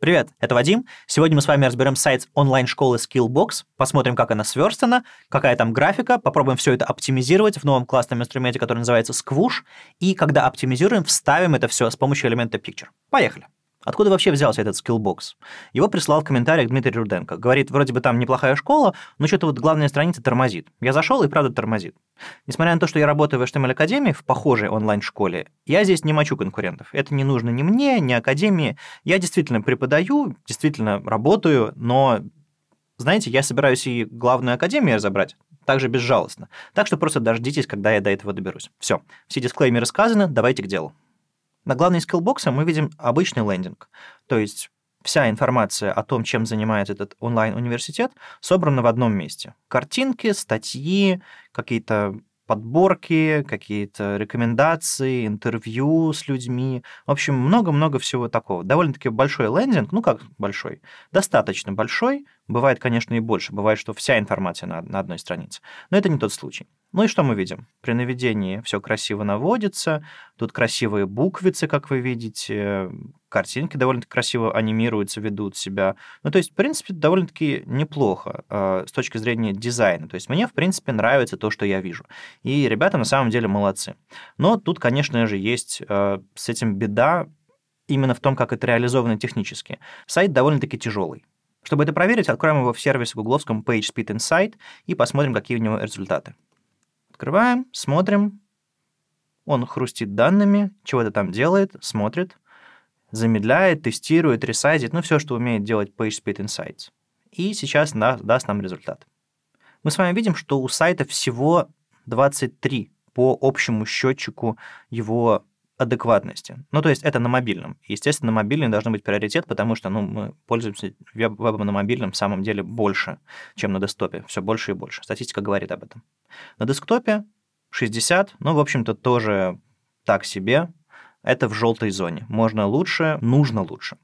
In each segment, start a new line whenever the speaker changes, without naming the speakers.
Привет, это Вадим. Сегодня мы с вами разберем сайт онлайн-школы Skillbox, посмотрим, как она сверстана, какая там графика, попробуем все это оптимизировать в новом классном инструменте, который называется Squoosh, и когда оптимизируем, вставим это все с помощью элемента Picture. Поехали! Откуда вообще взялся этот скиллбокс? Его прислал в комментариях Дмитрий Руденко. Говорит, вроде бы там неплохая школа, но что-то вот главная страница тормозит. Я зашел и правда тормозит. Несмотря на то, что я работаю в HTML эм Академии, в похожей онлайн-школе, я здесь не мочу конкурентов. Это не нужно ни мне, ни Академии. Я действительно преподаю, действительно работаю, но, знаете, я собираюсь и главную Академию разобрать также безжалостно. Так что просто дождитесь, когда я до этого доберусь. Все, все дисклеймеры сказаны, давайте к делу. На главной скиллбоксе мы видим обычный лендинг, то есть вся информация о том, чем занимает этот онлайн-университет, собрана в одном месте. Картинки, статьи, какие-то подборки, какие-то рекомендации, интервью с людьми. В общем, много-много всего такого. Довольно-таки большой лендинг, ну как большой, достаточно большой, Бывает, конечно, и больше. Бывает, что вся информация на, на одной странице. Но это не тот случай. Ну и что мы видим? При наведении все красиво наводится, тут красивые буквицы, как вы видите, картинки довольно-таки красиво анимируются, ведут себя. Ну, то есть, в принципе, довольно-таки неплохо э, с точки зрения дизайна. То есть, мне, в принципе, нравится то, что я вижу. И ребята на самом деле молодцы. Но тут, конечно же, есть э, с этим беда именно в том, как это реализовано технически. Сайт довольно-таки тяжелый. Чтобы это проверить, откроем его в сервисе гугловском PageSpeed Insight и посмотрим, какие у него результаты. Открываем, смотрим. Он хрустит данными, чего-то там делает, смотрит, замедляет, тестирует, ресайзит, ну все, что умеет делать PageSpeed Insights. И сейчас даст нам результат. Мы с вами видим, что у сайта всего 23 по общему счетчику его адекватности. Ну, то есть это на мобильном. Естественно, мобильный должен быть приоритет, потому что ну, мы пользуемся вебом на мобильном в самом деле больше, чем на десктопе. Все больше и больше. Статистика говорит об этом. На десктопе 60, ну, в общем-то, тоже так себе. Это в желтой зоне. Можно лучше, нужно лучше.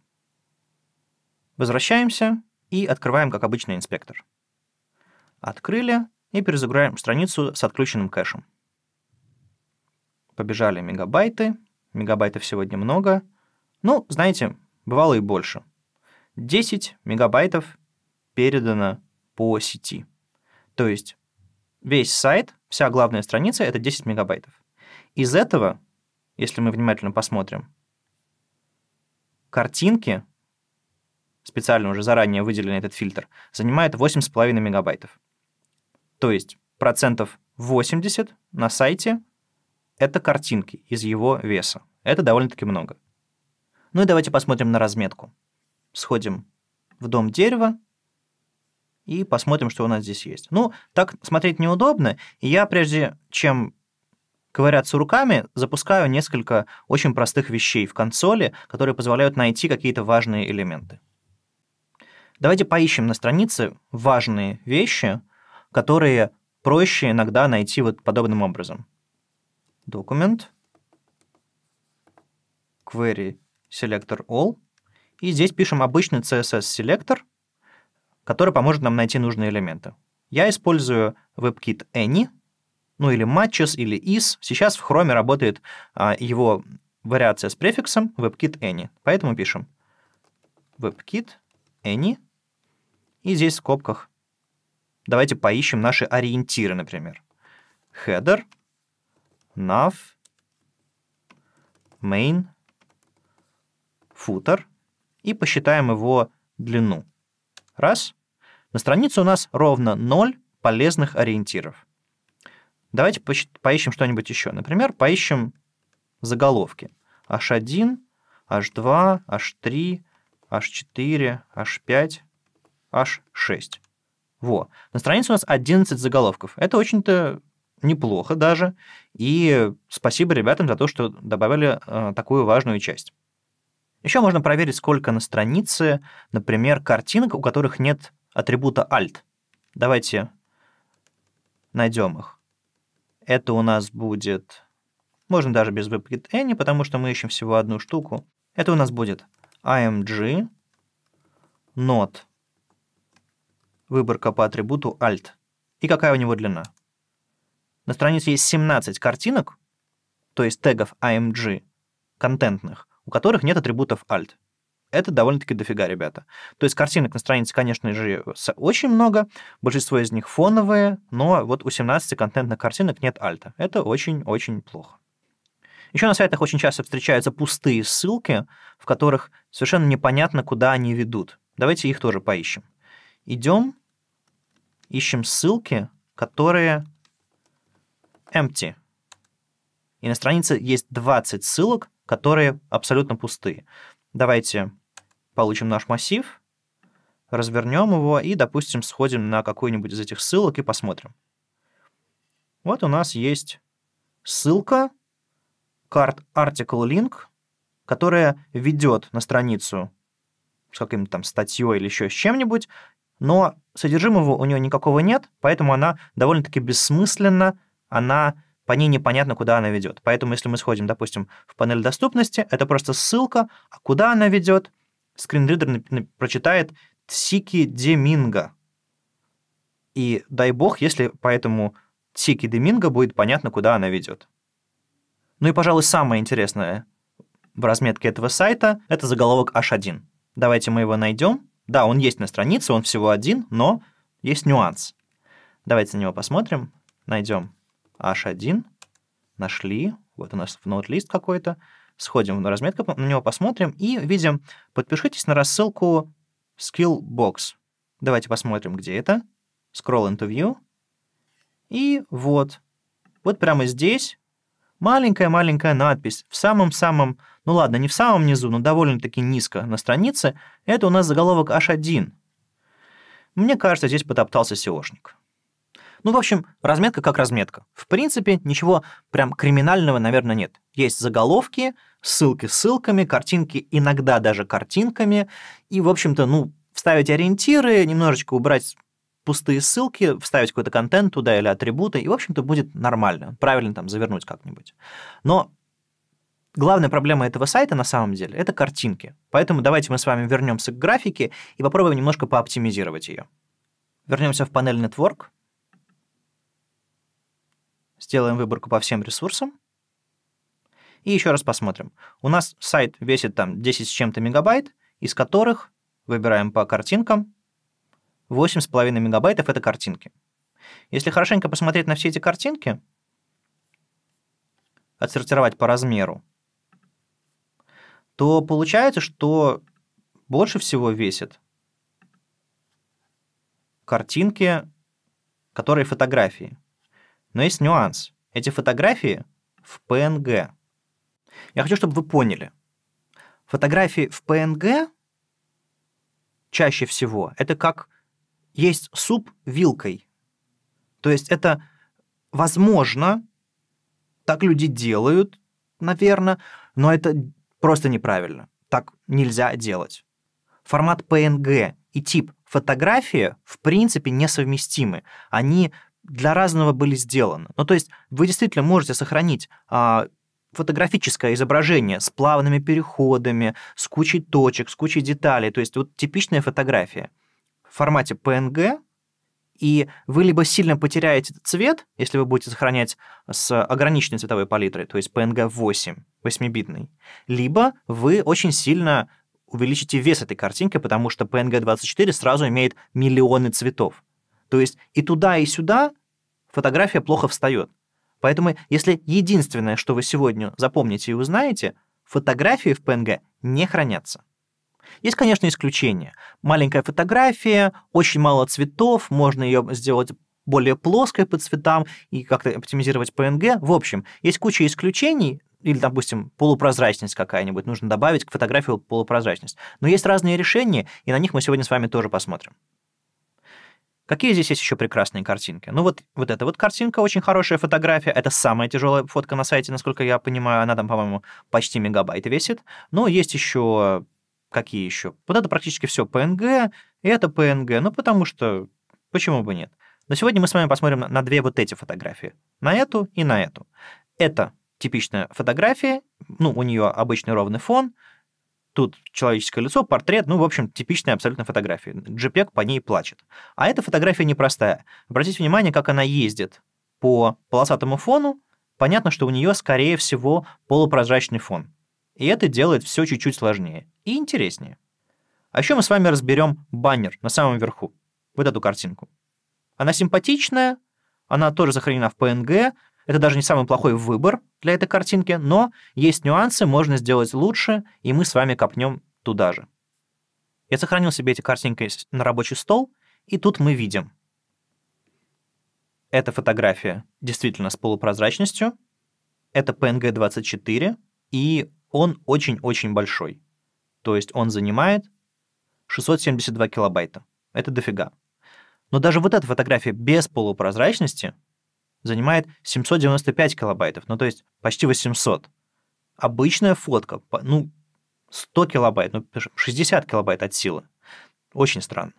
Возвращаемся и открываем, как обычно, инспектор. Открыли и перезагружаем страницу с отключенным кэшем. Побежали мегабайты, мегабайтов сегодня много. Ну, знаете, бывало и больше. 10 мегабайтов передано по сети. То есть весь сайт, вся главная страница — это 10 мегабайтов. Из этого, если мы внимательно посмотрим, картинки, специально уже заранее выделенный этот фильтр, занимает 8,5 мегабайтов. То есть процентов 80 на сайте это картинки из его веса. Это довольно-таки много. Ну и давайте посмотрим на разметку. Сходим в дом дерева и посмотрим, что у нас здесь есть. Ну, так смотреть неудобно, и я прежде чем ковыряться руками, запускаю несколько очень простых вещей в консоли, которые позволяют найти какие-то важные элементы. Давайте поищем на странице важные вещи, которые проще иногда найти вот подобным образом документ, query selector all, и здесь пишем обычный CSS-селектор, который поможет нам найти нужные элементы. Я использую WebKit Any, ну или Matches, или Is. Сейчас в Chrome работает а, его вариация с префиксом WebKit Any, поэтому пишем WebKit Any, и здесь в скобках давайте поищем наши ориентиры, например. Header — nav main footer и посчитаем его длину. Раз. На странице у нас ровно 0 полезных ориентиров. Давайте поищем что-нибудь еще. Например, поищем заголовки. H1, H2, H3, H4, H5, H6. Во. На странице у нас 11 заголовков. Это очень-то неплохо даже. И спасибо ребятам за то, что добавили э, такую важную часть. Еще можно проверить, сколько на странице, например, картинок, у которых нет атрибута alt. Давайте найдем их. Это у нас будет... Можно даже без WebKit Any, потому что мы ищем всего одну штуку. Это у нас будет img not выборка по атрибуту alt. И какая у него длина? На странице есть 17 картинок, то есть тегов AMG, а контентных, у которых нет атрибутов alt. Это довольно-таки дофига, ребята. То есть картинок на странице, конечно же, очень много, большинство из них фоновые, но вот у 17 контентных картинок нет альта. Это очень-очень плохо. Еще на сайтах очень часто встречаются пустые ссылки, в которых совершенно непонятно, куда они ведут. Давайте их тоже поищем. Идем, ищем ссылки, которые empty. И на странице есть 20 ссылок, которые абсолютно пустые. Давайте получим наш массив, развернем его и, допустим, сходим на какую-нибудь из этих ссылок и посмотрим. Вот у нас есть ссылка card article link, которая ведет на страницу с каким-то там статьей или еще с чем-нибудь, но содержимого у нее никакого нет, поэтому она довольно-таки бессмысленно она по ней непонятно, куда она ведет. Поэтому, если мы сходим, допустим, в панель доступности, это просто ссылка, а куда она ведет, скринридер прочитает Тсики Деминга. И дай бог, если по этому Тсики Деминга будет понятно, куда она ведет. Ну и, пожалуй, самое интересное в разметке этого сайта — это заголовок H1. Давайте мы его найдем. Да, он есть на странице, он всего один, но есть нюанс. Давайте на него посмотрим, найдем h1, нашли, вот у нас нот лист какой-то, сходим на разметку, на него посмотрим и видим, подпишитесь на рассылку Skillbox. Давайте посмотрим, где это. Scroll into view. И вот, вот прямо здесь маленькая-маленькая надпись в самом-самом, ну ладно, не в самом низу, но довольно-таки низко на странице. Это у нас заголовок H1. Мне кажется, здесь потоптался SEOшник. Ну, в общем, разметка как разметка. В принципе, ничего прям криминального, наверное, нет. Есть заголовки, ссылки с ссылками, картинки иногда даже картинками. И, в общем-то, ну, вставить ориентиры, немножечко убрать пустые ссылки, вставить какой-то контент туда или атрибуты, и, в общем-то, будет нормально, правильно там завернуть как-нибудь. Но главная проблема этого сайта на самом деле – это картинки. Поэтому давайте мы с вами вернемся к графике и попробуем немножко пооптимизировать ее. Вернемся в панель Network – Сделаем выборку по всем ресурсам. И еще раз посмотрим. У нас сайт весит там 10 с чем-то мегабайт, из которых выбираем по картинкам 8,5 мегабайтов — это картинки. Если хорошенько посмотреть на все эти картинки, отсортировать по размеру, то получается, что больше всего весит картинки, которые фотографии. Но есть нюанс. Эти фотографии в PNG. Я хочу, чтобы вы поняли. Фотографии в PNG чаще всего это как есть суп вилкой. То есть это возможно, так люди делают, наверное, но это просто неправильно. Так нельзя делать. Формат PNG и тип фотографии в принципе несовместимы. Они для разного были сделаны. Ну, то есть вы действительно можете сохранить а, фотографическое изображение с плавными переходами, с кучей точек, с кучей деталей. То есть вот типичная фотография в формате PNG, и вы либо сильно потеряете этот цвет, если вы будете сохранять с ограниченной цветовой палитрой, то есть PNG 8, 8-битный, либо вы очень сильно увеличите вес этой картинки, потому что PNG 24 сразу имеет миллионы цветов. То есть и туда, и сюда фотография плохо встает. Поэтому если единственное, что вы сегодня запомните и узнаете, фотографии в PNG не хранятся. Есть, конечно, исключения. Маленькая фотография, очень мало цветов, можно ее сделать более плоской по цветам и как-то оптимизировать PNG. В общем, есть куча исключений, или, допустим, полупрозрачность какая-нибудь, нужно добавить к фотографии полупрозрачность. Но есть разные решения, и на них мы сегодня с вами тоже посмотрим. Какие здесь есть еще прекрасные картинки? Ну вот, вот эта вот картинка, очень хорошая фотография. Это самая тяжелая фотка на сайте, насколько я понимаю. Она там, по-моему, почти мегабайт весит. Но есть еще... Какие еще? Вот это практически все PNG, и это PNG. Ну потому что... Почему бы нет? Но сегодня мы с вами посмотрим на две вот эти фотографии. На эту и на эту. Это типичная фотография, ну, у нее обычный ровный фон, Тут человеческое лицо, портрет, ну, в общем, типичная абсолютно фотография. JPEG по ней плачет. А эта фотография непростая. Обратите внимание, как она ездит по полосатому фону. Понятно, что у нее, скорее всего, полупрозрачный фон. И это делает все чуть-чуть сложнее и интереснее. А еще мы с вами разберем баннер на самом верху, вот эту картинку. Она симпатичная, она тоже сохранена в PNG, это даже не самый плохой выбор для этой картинки, но есть нюансы, можно сделать лучше, и мы с вами копнем туда же. Я сохранил себе эти картинки на рабочий стол, и тут мы видим. Эта фотография действительно с полупрозрачностью, это PNG-24, и он очень-очень большой. То есть он занимает 672 килобайта. Это дофига. Но даже вот эта фотография без полупрозрачности занимает 795 килобайтов, ну то есть почти 800. Обычная фотка, ну 100 килобайт, ну 60 килобайт от силы. Очень странно.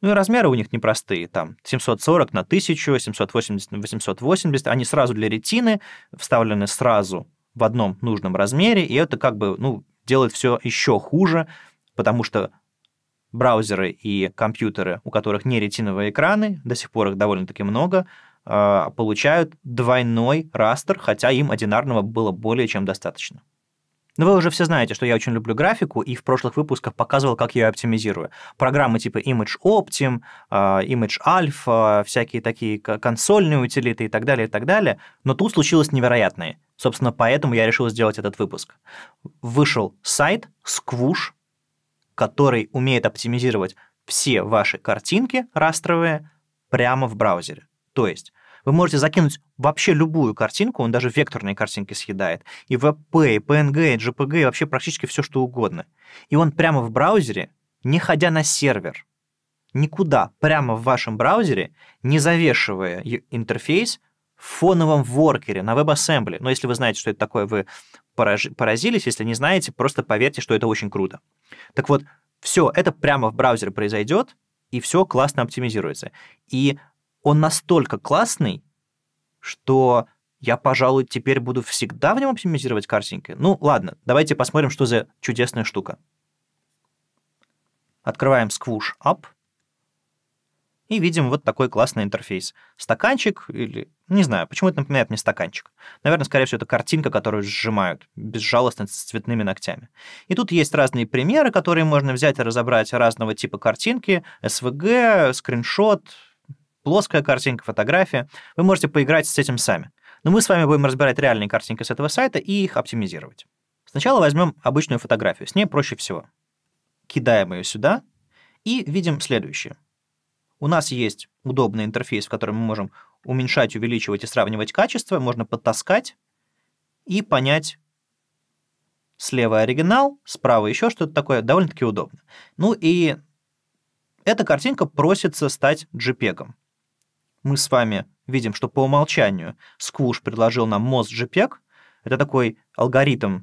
Ну и размеры у них непростые, там 740 на 1000, 780 на 880, они сразу для ретины, вставлены сразу в одном нужном размере, и это как бы, ну, делает все еще хуже, потому что браузеры и компьютеры, у которых не ретиновые экраны, до сих пор их довольно-таки много, а, получают двойной растер, хотя им одинарного было более чем достаточно. Но ну, вы уже все знаете, что я очень люблю графику, и в прошлых выпусках показывал, как я ее оптимизирую. Программы типа Image Optim, а, Image Alpha, всякие такие консольные утилиты и так далее, и так далее. Но тут случилось невероятное. Собственно, поэтому я решил сделать этот выпуск. Вышел сайт Squoosh, который умеет оптимизировать все ваши картинки растровые прямо в браузере. То есть вы можете закинуть вообще любую картинку, он даже векторные картинки съедает, и VP, и PNG, и JPG, и вообще практически все, что угодно. И он прямо в браузере, не ходя на сервер, никуда, прямо в вашем браузере, не завешивая интерфейс, в фоновом воркере на WebAssembly. Но если вы знаете, что это такое, вы поразились. Если не знаете, просто поверьте, что это очень круто. Так вот, все это прямо в браузере произойдет, и все классно оптимизируется. И он настолько классный, что я, пожалуй, теперь буду всегда в нем оптимизировать картинки. Ну, ладно, давайте посмотрим, что за чудесная штука. Открываем Squish App и видим вот такой классный интерфейс. Стаканчик или... Не знаю, почему это напоминает мне стаканчик. Наверное, скорее всего, это картинка, которую сжимают безжалостно с цветными ногтями. И тут есть разные примеры, которые можно взять и разобрать разного типа картинки, SVG, скриншот, плоская картинка, фотография. Вы можете поиграть с этим сами. Но мы с вами будем разбирать реальные картинки с этого сайта и их оптимизировать. Сначала возьмем обычную фотографию, с ней проще всего. Кидаем ее сюда и видим следующее – у нас есть удобный интерфейс, в котором мы можем уменьшать, увеличивать и сравнивать качество, можно подтаскать и понять, слева оригинал, справа еще что-то такое, довольно-таки удобно. Ну и эта картинка просится стать JPEG. Мы с вами видим, что по умолчанию Squish предложил нам мост JPEG. Это такой алгоритм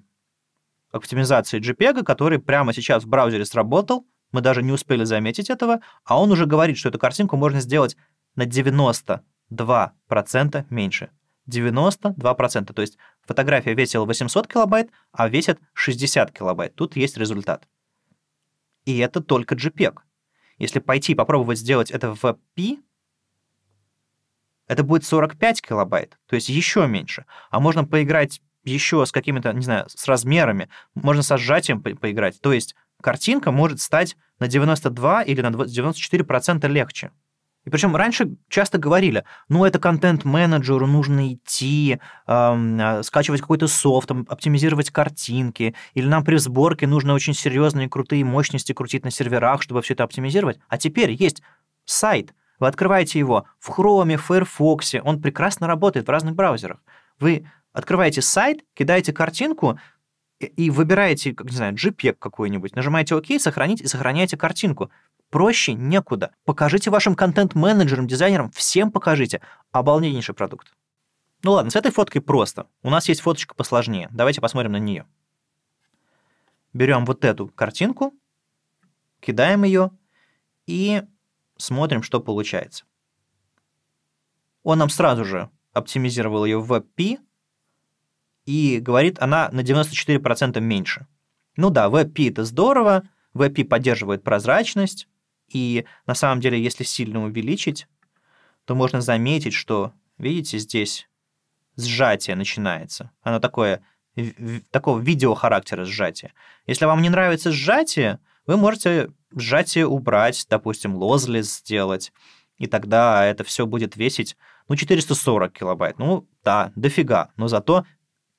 оптимизации JPEG, который прямо сейчас в браузере сработал, мы даже не успели заметить этого, а он уже говорит, что эту картинку можно сделать на 92% меньше. 92%. То есть фотография весила 800 килобайт, а весит 60 килобайт. Тут есть результат. И это только JPEG. Если пойти попробовать сделать это в P, это будет 45 килобайт, то есть еще меньше. А можно поиграть еще с какими-то, не знаю, с размерами, можно со сжатием по- поиграть. То есть картинка может стать на 92 или на 94% легче. И причем раньше часто говорили, ну это контент-менеджеру нужно идти, эм, скачивать какой-то софт, оптимизировать картинки, или нам при сборке нужно очень серьезные крутые мощности крутить на серверах, чтобы все это оптимизировать. А теперь есть сайт, вы открываете его в Chrome, в Firefox, он прекрасно работает в разных браузерах. Вы открываете сайт, кидаете картинку, Э, и выбираете, как, не знаю, JPEG какой-нибудь, нажимаете ОК, сохранить и сохраняете картинку. Проще некуда. Покажите вашим контент-менеджерам, дизайнерам, всем покажите. Обалденнейший продукт. Ну ладно, с этой фоткой просто. У нас есть фоточка посложнее. Давайте посмотрим на нее. Берем вот эту картинку, кидаем ее и смотрим, что получается. Он нам сразу же оптимизировал ее в WebP, и говорит она на 94% меньше. Ну да, VP это здорово, VP поддерживает прозрачность, и на самом деле, если сильно увеличить, то можно заметить, что, видите, здесь сжатие начинается. Оно такое, такого видео характера сжатие. Если вам не нравится сжатие, вы можете сжатие убрать, допустим, лозлес сделать, и тогда это все будет весить, ну, 440 килобайт. Ну, да, дофига, но зато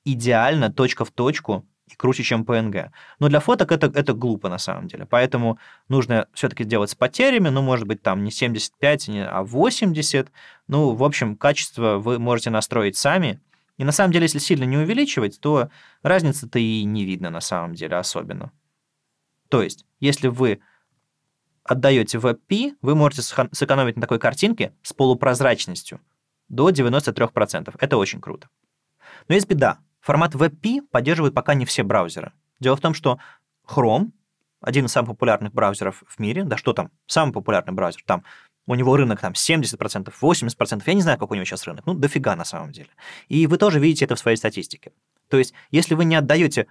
идеально, точка в точку, и круче, чем PNG. Но для фоток это, это глупо на самом деле. Поэтому нужно все-таки делать с потерями, ну, может быть, там не 75, а 80. Ну, в общем, качество вы можете настроить сами. И на самом деле, если сильно не увеличивать, то разницы-то и не видно на самом деле особенно. То есть, если вы отдаете в WebP, вы можете сэкономить на такой картинке с полупрозрачностью до 93%. Это очень круто. Но есть беда. Формат WebP поддерживают пока не все браузеры. Дело в том, что Chrome, один из самых популярных браузеров в мире, да что там, самый популярный браузер, там у него рынок там 70%, 80%, я не знаю, какой у него сейчас рынок, ну, дофига на самом деле. И вы тоже видите это в своей статистике. То есть, если вы не отдаете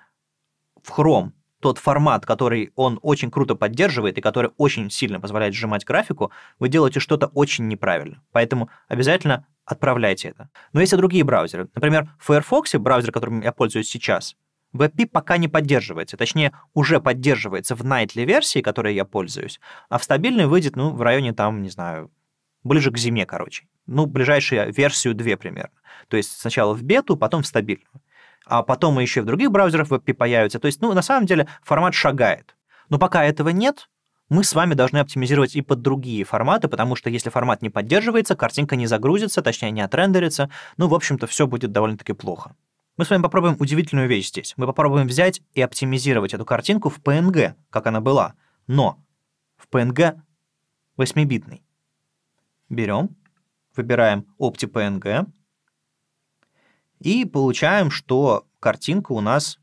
в Chrome тот формат, который он очень круто поддерживает и который очень сильно позволяет сжимать графику, вы делаете что-то очень неправильно. Поэтому обязательно отправляйте это. Но есть и другие браузеры. Например, в Firefox, браузер, которым я пользуюсь сейчас, WebP пока не поддерживается. Точнее, уже поддерживается в Nightly версии, которой я пользуюсь, а в стабильной выйдет, ну, в районе там, не знаю, ближе к зиме, короче. Ну, ближайшую версию 2 примерно. То есть сначала в бету, потом в стабильную а потом еще в других браузерах WebP появятся То есть, ну, на самом деле формат шагает. Но пока этого нет, мы с вами должны оптимизировать и под другие форматы, потому что если формат не поддерживается, картинка не загрузится, точнее не отрендерится, ну, в общем-то, все будет довольно-таки плохо. Мы с вами попробуем удивительную вещь здесь. Мы попробуем взять и оптимизировать эту картинку в PNG, как она была, но в PNG 8-битный. Берем, выбираем OptiPNG, и получаем, что картинка у нас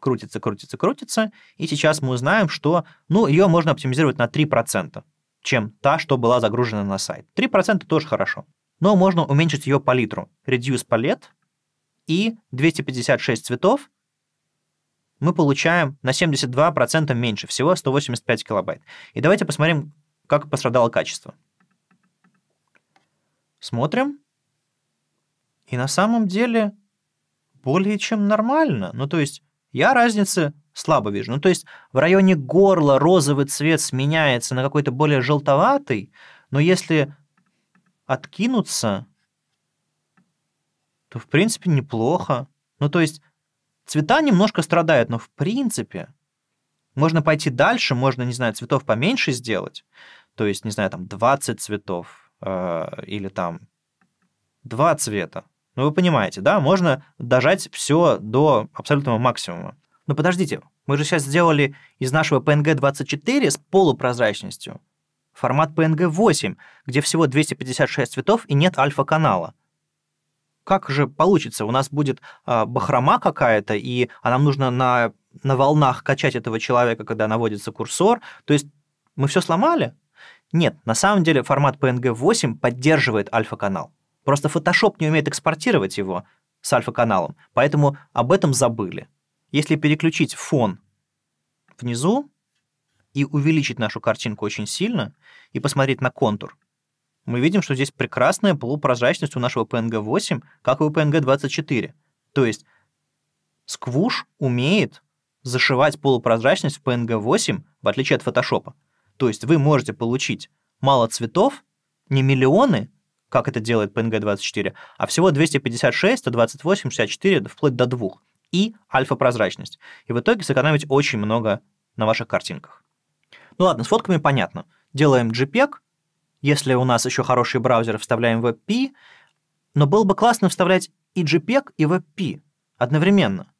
крутится, крутится, крутится. И сейчас мы узнаем, что ну, ее можно оптимизировать на 3%, чем та, что была загружена на сайт. 3% тоже хорошо. Но можно уменьшить ее палитру. Reduce palette и 256 цветов мы получаем на 72% меньше, всего 185 килобайт. И давайте посмотрим, как пострадало качество. Смотрим. И на самом деле более чем нормально. Ну, то есть я разницы слабо вижу. Ну, то есть в районе горла розовый цвет сменяется на какой-то более желтоватый, но если откинуться, то, в принципе, неплохо. Ну, то есть цвета немножко страдают, но в принципе можно пойти дальше, можно, не знаю, цветов поменьше сделать, то есть, не знаю, там 20 цветов э, или там два цвета, ну, вы понимаете, да, можно дожать все до абсолютного максимума. Но подождите, мы же сейчас сделали из нашего PNG-24 с полупрозрачностью формат PNG-8, где всего 256 цветов и нет альфа-канала. Как же получится? У нас будет э, бахрома какая-то, и а нам нужно на, на волнах качать этого человека, когда наводится курсор. То есть мы все сломали? Нет, на самом деле формат PNG-8 поддерживает альфа-канал. Просто Photoshop не умеет экспортировать его с альфа-каналом, поэтому об этом забыли. Если переключить фон внизу и увеличить нашу картинку очень сильно и посмотреть на контур, мы видим, что здесь прекрасная полупрозрачность у нашего PNG-8, как и у PNG-24. То есть сквуш умеет зашивать полупрозрачность в PNG-8, в отличие от Photoshop. То есть вы можете получить мало цветов, не миллионы, как это делает PNG-24, а всего 256, 128, 64, вплоть до 2. И альфа-прозрачность. И в итоге сэкономить очень много на ваших картинках. Ну ладно, с фотками понятно. Делаем JPEG, если у нас еще хороший браузер, вставляем WebP, но было бы классно вставлять и JPEG, и WebP одновременно.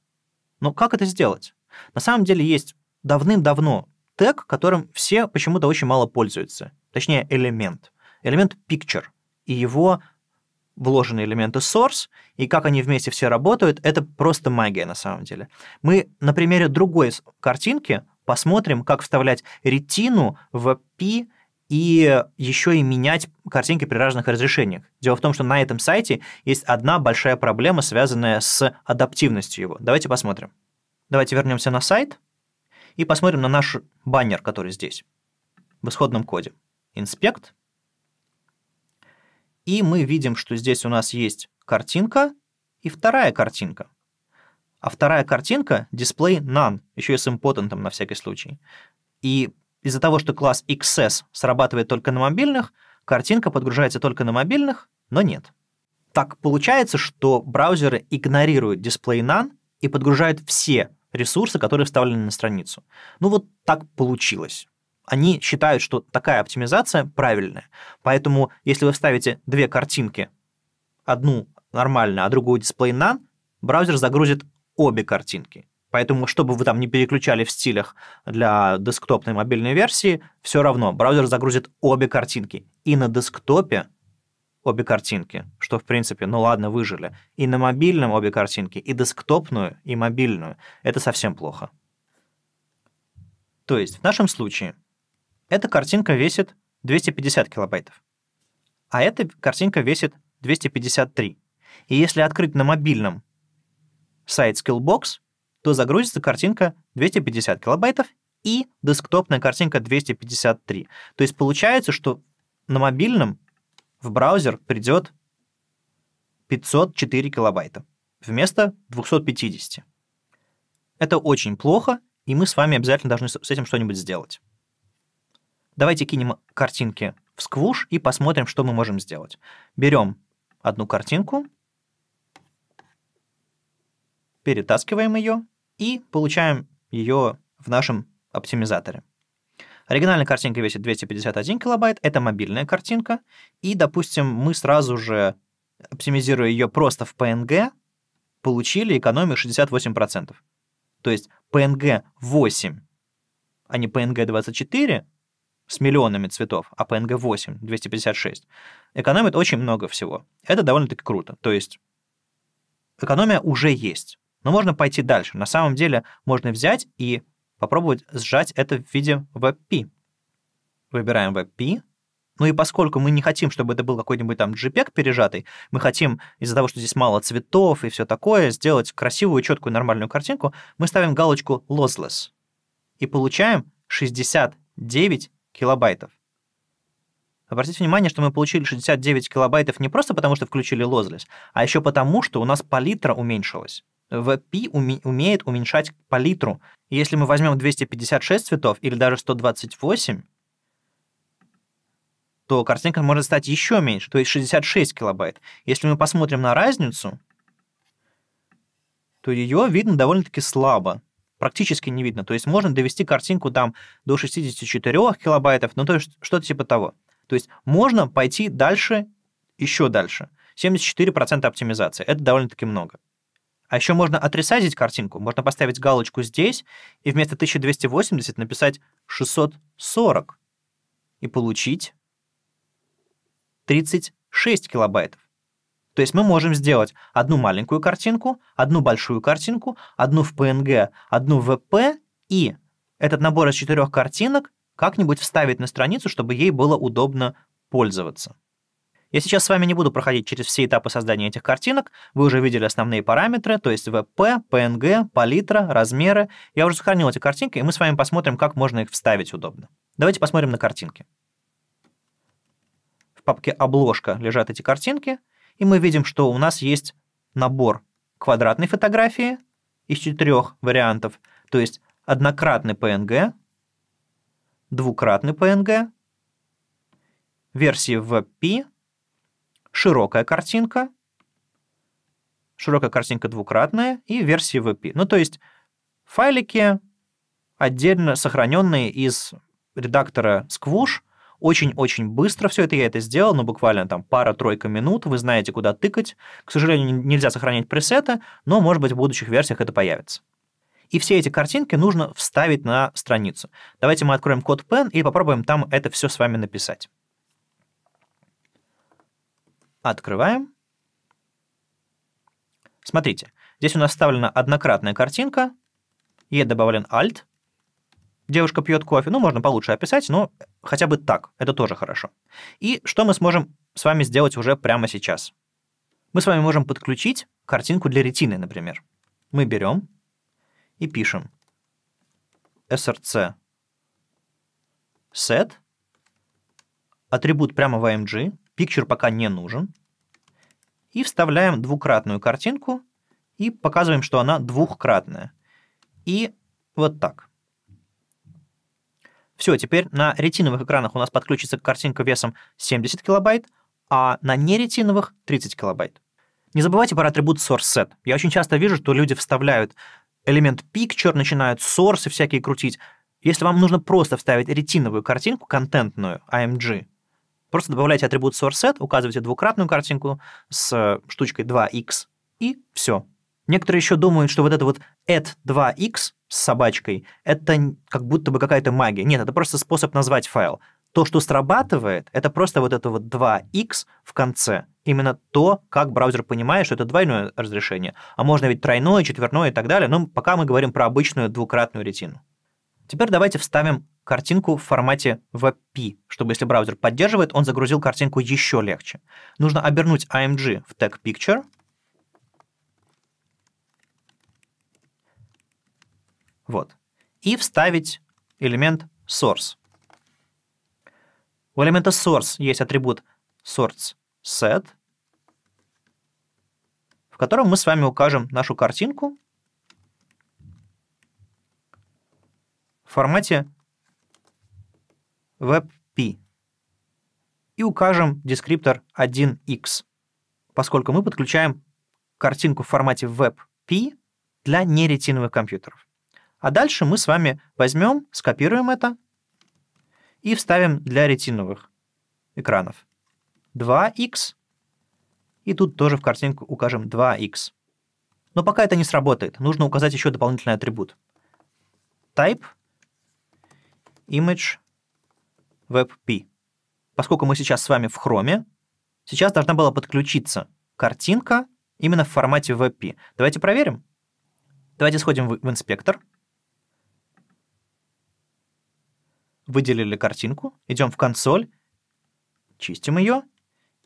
Но как это сделать? На самом деле есть давным-давно тег, которым все почему-то очень мало пользуются. Точнее, элемент. Элемент picture — и его вложенные элементы source, и как они вместе все работают, это просто магия на самом деле. Мы на примере другой картинки посмотрим, как вставлять ретину в P и еще и менять картинки при разных разрешениях. Дело в том, что на этом сайте есть одна большая проблема, связанная с адаптивностью его. Давайте посмотрим. Давайте вернемся на сайт и посмотрим на наш баннер, который здесь в исходном коде. инспект и мы видим, что здесь у нас есть картинка и вторая картинка. А вторая картинка — дисплей none, еще и с импотентом на всякий случай. И из-за того, что класс XS срабатывает только на мобильных, картинка подгружается только на мобильных, но нет. Так получается, что браузеры игнорируют дисплей none и подгружают все ресурсы, которые вставлены на страницу. Ну вот так получилось они считают, что такая оптимизация правильная. Поэтому, если вы вставите две картинки, одну нормальную, а другую дисплей none, браузер загрузит обе картинки. Поэтому, чтобы вы там не переключали в стилях для десктопной и мобильной версии, все равно браузер загрузит обе картинки. И на десктопе обе картинки, что, в принципе, ну ладно, выжили. И на мобильном обе картинки, и десктопную, и мобильную. Это совсем плохо. То есть в нашем случае – эта картинка весит 250 килобайтов, а эта картинка весит 253. И если открыть на мобильном сайт Skillbox, то загрузится картинка 250 килобайтов и десктопная картинка 253. То есть получается, что на мобильном в браузер придет 504 килобайта вместо 250. Это очень плохо, и мы с вами обязательно должны с этим что-нибудь сделать. Давайте кинем картинки в сквуш и посмотрим, что мы можем сделать. Берем одну картинку, перетаскиваем ее и получаем ее в нашем оптимизаторе. Оригинальная картинка весит 251 килобайт, это мобильная картинка, и, допустим, мы сразу же, оптимизируя ее просто в PNG, получили экономию 68%. То есть PNG 8, а не PNG 24, с миллионами цветов, а PNG 8, 256, экономит очень много всего. Это довольно-таки круто. То есть экономия уже есть. Но можно пойти дальше. На самом деле можно взять и попробовать сжать это в виде WebP. Выбираем WebP. Ну и поскольку мы не хотим, чтобы это был какой-нибудь там JPEG пережатый, мы хотим из-за того, что здесь мало цветов и все такое, сделать красивую, четкую, нормальную картинку, мы ставим галочку lossless и получаем 69 килобайтов. Обратите внимание, что мы получили 69 килобайтов не просто потому, что включили лозлис, а еще потому, что у нас палитра уменьшилась. VP уме- умеет уменьшать палитру. если мы возьмем 256 цветов или даже 128, то картинка может стать еще меньше, то есть 66 килобайт. Если мы посмотрим на разницу, то ее видно довольно-таки слабо практически не видно. То есть можно довести картинку там до 64 килобайтов, ну то есть что-то типа того. То есть можно пойти дальше, еще дальше. 74% оптимизации. Это довольно-таки много. А еще можно отрисазить картинку, можно поставить галочку здесь и вместо 1280 написать 640 и получить 36 килобайтов. То есть мы можем сделать одну маленькую картинку, одну большую картинку, одну в PNG, одну в VP, и этот набор из четырех картинок как-нибудь вставить на страницу, чтобы ей было удобно пользоваться. Я сейчас с вами не буду проходить через все этапы создания этих картинок. Вы уже видели основные параметры, то есть VP, PNG, палитра, размеры. Я уже сохранил эти картинки, и мы с вами посмотрим, как можно их вставить удобно. Давайте посмотрим на картинки. В папке «Обложка» лежат эти картинки — и мы видим, что у нас есть набор квадратной фотографии из четырех вариантов, то есть однократный PNG, двукратный PNG, версии VP, широкая картинка, широкая картинка двукратная и версии VP. Ну, то есть файлики, отдельно сохраненные из редактора Squoosh, очень-очень быстро все это я это сделал, но ну, буквально там пара-тройка минут, вы знаете, куда тыкать. К сожалению, нельзя сохранять пресеты, но, может быть, в будущих версиях это появится. И все эти картинки нужно вставить на страницу. Давайте мы откроем код Pen и попробуем там это все с вами написать. Открываем. Смотрите, здесь у нас вставлена однократная картинка, ей добавлен Alt, девушка пьет кофе, ну, можно получше описать, но Хотя бы так, это тоже хорошо. И что мы сможем с вами сделать уже прямо сейчас? Мы с вами можем подключить картинку для ретины, например. Мы берем и пишем src set, атрибут прямо в AMG, picture пока не нужен, и вставляем двукратную картинку и показываем, что она двухкратная. И вот так. Все, теперь на ретиновых экранах у нас подключится картинка весом 70 килобайт, а на неретиновых 30 килобайт. Не забывайте про атрибут SourceSet. Я очень часто вижу, что люди вставляют элемент Picture, начинают Source и всякие крутить. Если вам нужно просто вставить ретиновую картинку, контентную, AMG, просто добавляйте атрибут SourceSet, указывайте двукратную картинку с э, штучкой 2x, и все, Некоторые еще думают, что вот это вот at2x с собачкой – это как будто бы какая-то магия. Нет, это просто способ назвать файл. То, что срабатывает, это просто вот это вот 2x в конце. Именно то, как браузер понимает, что это двойное разрешение. А можно ведь тройное, четверное и так далее. Но пока мы говорим про обычную двукратную ретину. Теперь давайте вставим картинку в формате WebP, чтобы если браузер поддерживает, он загрузил картинку еще легче. Нужно обернуть AMG в Tag Picture – Вот. И вставить элемент source. У элемента source есть атрибут source set, в котором мы с вами укажем нашу картинку в формате WebP и укажем дескриптор 1x, поскольку мы подключаем картинку в формате WebP для неретиновых компьютеров. А дальше мы с вами возьмем, скопируем это и вставим для ретиновых экранов 2x. И тут тоже в картинку укажем 2x. Но пока это не сработает, нужно указать еще дополнительный атрибут. Type image webp. Поскольку мы сейчас с вами в хроме, сейчас должна была подключиться картинка именно в формате WebP. Давайте проверим. Давайте сходим в, в инспектор. выделили картинку, идем в консоль, чистим ее,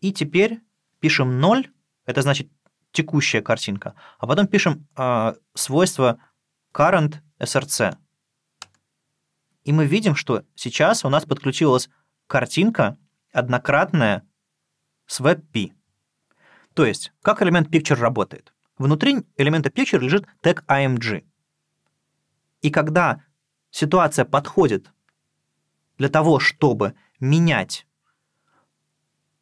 и теперь пишем 0, это значит текущая картинка, а потом пишем э, а, свойство current src. И мы видим, что сейчас у нас подключилась картинка однократная с WebP. То есть, как элемент picture работает? Внутри элемента picture лежит тег img. А и когда ситуация подходит для того, чтобы менять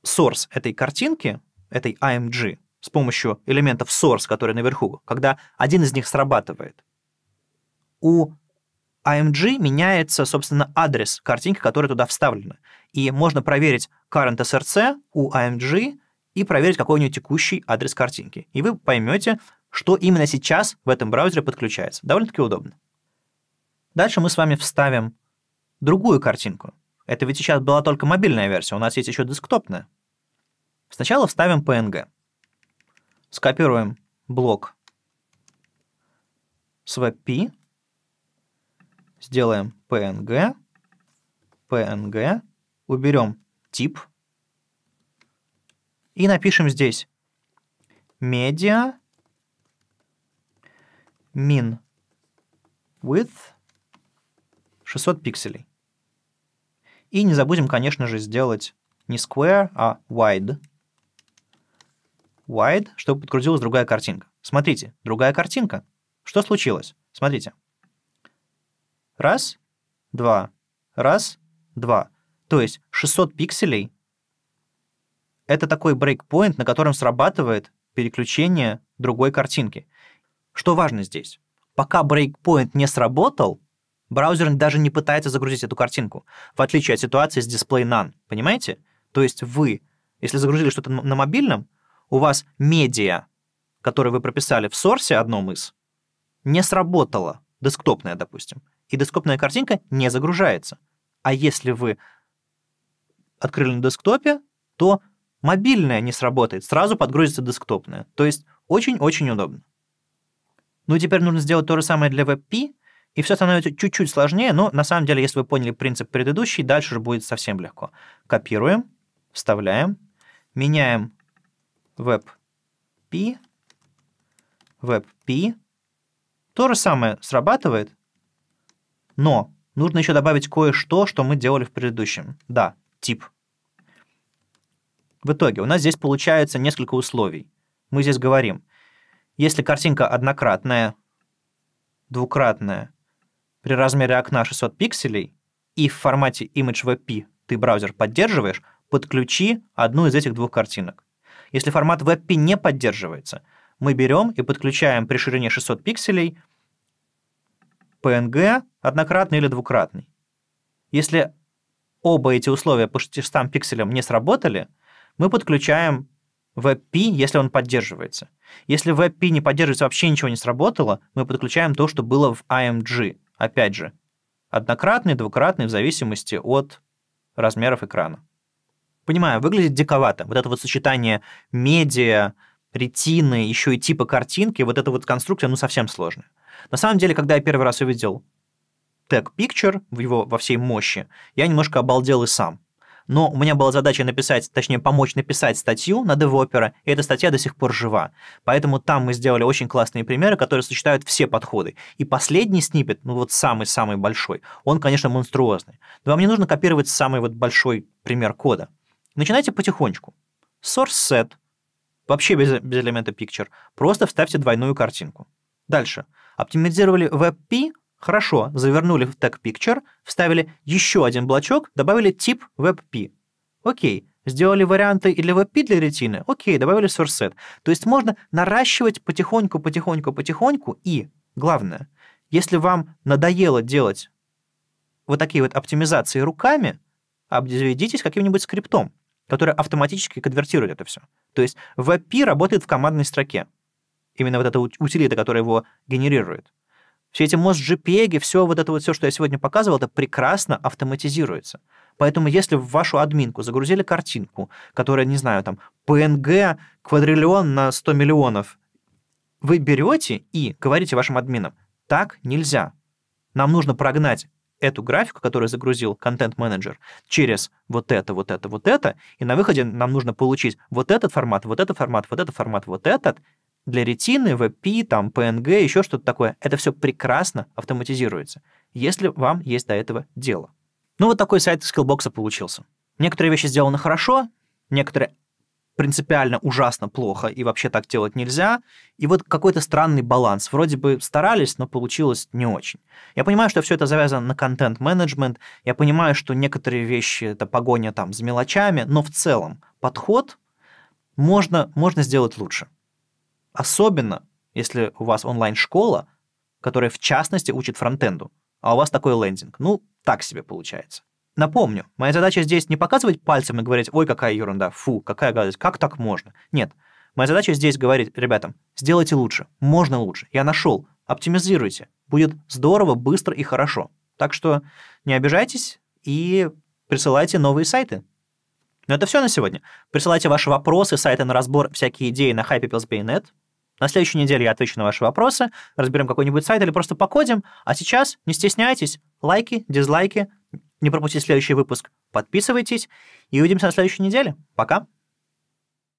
source этой картинки, этой AMG, с помощью элементов source, которые наверху, когда один из них срабатывает, у AMG меняется, собственно, адрес картинки, которая туда вставлена. И можно проверить current src у AMG и проверить, какой у нее текущий адрес картинки. И вы поймете, что именно сейчас в этом браузере подключается. Довольно-таки удобно. Дальше мы с вами вставим другую картинку. Это ведь сейчас была только мобильная версия, у нас есть еще десктопная. Сначала вставим PNG. Скопируем блок swp, сделаем PNG, PNG, уберем тип и напишем здесь media min width 600 пикселей. И не забудем, конечно же, сделать не square, а wide. Wide, чтобы подгрузилась другая картинка. Смотрите, другая картинка. Что случилось? Смотрите. Раз, два, раз, два. То есть 600 пикселей — это такой брейкпоинт, на котором срабатывает переключение другой картинки. Что важно здесь? Пока брейкпоинт не сработал, Браузер даже не пытается загрузить эту картинку, в отличие от ситуации с Display None. Понимаете? То есть вы, если загрузили что-то на мобильном, у вас медиа, которое вы прописали в сорсе одном из, не сработала десктопная, допустим, и десктопная картинка не загружается. А если вы открыли на десктопе, то мобильная не сработает, сразу подгрузится десктопная. То есть очень-очень удобно. Ну и теперь нужно сделать то же самое для WebP, и все становится чуть-чуть сложнее, но на самом деле, если вы поняли принцип предыдущий, дальше же будет совсем легко. Копируем, вставляем, меняем webp, webp. То же самое срабатывает, но нужно еще добавить кое-что, что мы делали в предыдущем. Да, тип. В итоге у нас здесь получается несколько условий. Мы здесь говорим, если картинка однократная, двукратная при размере окна 600 пикселей и в формате ImageWP ты браузер поддерживаешь, подключи одну из этих двух картинок. Если формат WebP не поддерживается, мы берем и подключаем при ширине 600 пикселей PNG однократный или двукратный. Если оба эти условия по 600 пикселям не сработали, мы подключаем WebP, если он поддерживается. Если WebP не поддерживается, вообще ничего не сработало, мы подключаем то, что было в IMG. Опять же, однократный, двукратный в зависимости от размеров экрана. Понимаю, выглядит диковато. Вот это вот сочетание медиа, ретины, еще и типа картинки, вот эта вот конструкция, ну, совсем сложная. На самом деле, когда я первый раз увидел Tag Picture в его, во всей мощи, я немножко обалдел и сам но у меня была задача написать, точнее, помочь написать статью на Devopera, и эта статья до сих пор жива. Поэтому там мы сделали очень классные примеры, которые сочетают все подходы. И последний снипет, ну вот самый-самый большой, он, конечно, монструозный. Но вам не нужно копировать самый вот большой пример кода. Начинайте потихонечку. Source set, вообще без, без элемента picture, просто вставьте двойную картинку. Дальше. Оптимизировали WebP, Хорошо, завернули в tag picture, вставили еще один блочок, добавили тип WebP. Окей, сделали варианты и для WebP для ретины, окей, добавили source set. То есть можно наращивать потихоньку, потихоньку, потихоньку, и, главное, если вам надоело делать вот такие вот оптимизации руками, обзаведитесь каким-нибудь скриптом, который автоматически конвертирует это все. То есть WebP работает в командной строке. Именно вот эта утилита, которая его генерирует. Все эти мост JPEG, все вот это вот все, что я сегодня показывал, это прекрасно автоматизируется. Поэтому если в вашу админку загрузили картинку, которая, не знаю, там, PNG квадриллион на 100 миллионов, вы берете и говорите вашим админам, так нельзя. Нам нужно прогнать эту графику, которую загрузил контент-менеджер, через вот это, вот это, вот это, и на выходе нам нужно получить вот этот формат, вот этот формат, вот этот формат, вот этот, для ретины, VP, там, PNG, еще что-то такое. Это все прекрасно автоматизируется, если вам есть до этого дело. Ну, вот такой сайт из скиллбокса получился. Некоторые вещи сделаны хорошо, некоторые принципиально ужасно плохо, и вообще так делать нельзя. И вот какой-то странный баланс. Вроде бы старались, но получилось не очень. Я понимаю, что все это завязано на контент-менеджмент, я понимаю, что некоторые вещи — это погоня там с мелочами, но в целом подход можно, можно сделать лучше. Особенно, если у вас онлайн-школа, которая в частности учит фронтенду, а у вас такой лендинг. Ну, так себе получается. Напомню, моя задача здесь не показывать пальцем и говорить, ой, какая ерунда, фу, какая гадость, как так можно? Нет, моя задача здесь говорить, ребятам, сделайте лучше, можно лучше, я нашел, оптимизируйте, будет здорово, быстро и хорошо. Так что не обижайтесь и присылайте новые сайты. Но ну, это все на сегодня. Присылайте ваши вопросы, сайты на разбор, всякие идеи на hypepills.net. На следующей неделе я отвечу на ваши вопросы, разберем какой-нибудь сайт или просто покодим. А сейчас не стесняйтесь, лайки, дизлайки, не пропустите следующий выпуск, подписывайтесь и увидимся на следующей неделе. Пока!